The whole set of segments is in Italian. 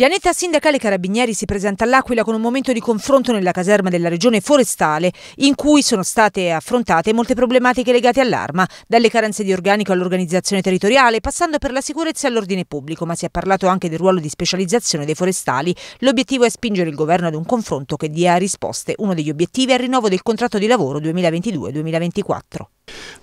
Pianeta Sindacale Carabinieri si presenta all'Aquila con un momento di confronto nella caserma della regione forestale in cui sono state affrontate molte problematiche legate all'arma, dalle carenze di organico all'organizzazione territoriale, passando per la sicurezza e l'ordine pubblico, ma si è parlato anche del ruolo di specializzazione dei forestali. L'obiettivo è spingere il governo ad un confronto che dia risposte. Uno degli obiettivi è il rinnovo del contratto di lavoro 2022-2024.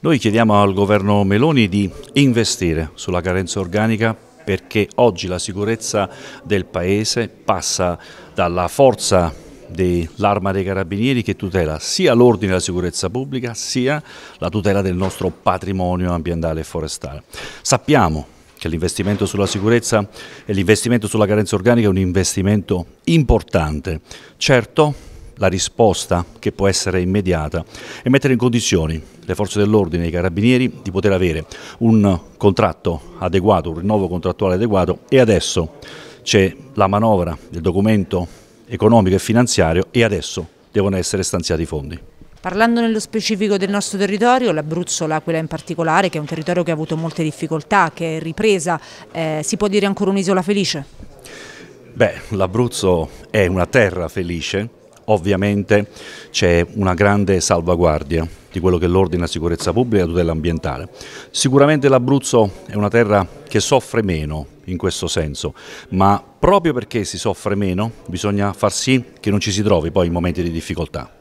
Noi chiediamo al governo Meloni di investire sulla carenza organica perché oggi la sicurezza del Paese passa dalla forza dell'arma dei carabinieri che tutela sia l'ordine e la sicurezza pubblica sia la tutela del nostro patrimonio ambientale e forestale. Sappiamo che l'investimento sulla sicurezza e l'investimento sulla carenza organica è un investimento importante. Certo, la risposta che può essere immediata e mettere in condizioni le forze dell'ordine e i carabinieri di poter avere un contratto adeguato, un rinnovo contrattuale adeguato e adesso c'è la manovra del documento economico e finanziario e adesso devono essere stanziati i fondi. Parlando nello specifico del nostro territorio, l'Abruzzo, l'Aquila in particolare, che è un territorio che ha avuto molte difficoltà, che è ripresa, eh, si può dire ancora un'isola felice? Beh, l'Abruzzo è una terra felice, ovviamente c'è una grande salvaguardia di quello che è l'ordine la sicurezza pubblica e la tutela ambientale. Sicuramente l'Abruzzo è una terra che soffre meno in questo senso, ma proprio perché si soffre meno bisogna far sì che non ci si trovi poi in momenti di difficoltà.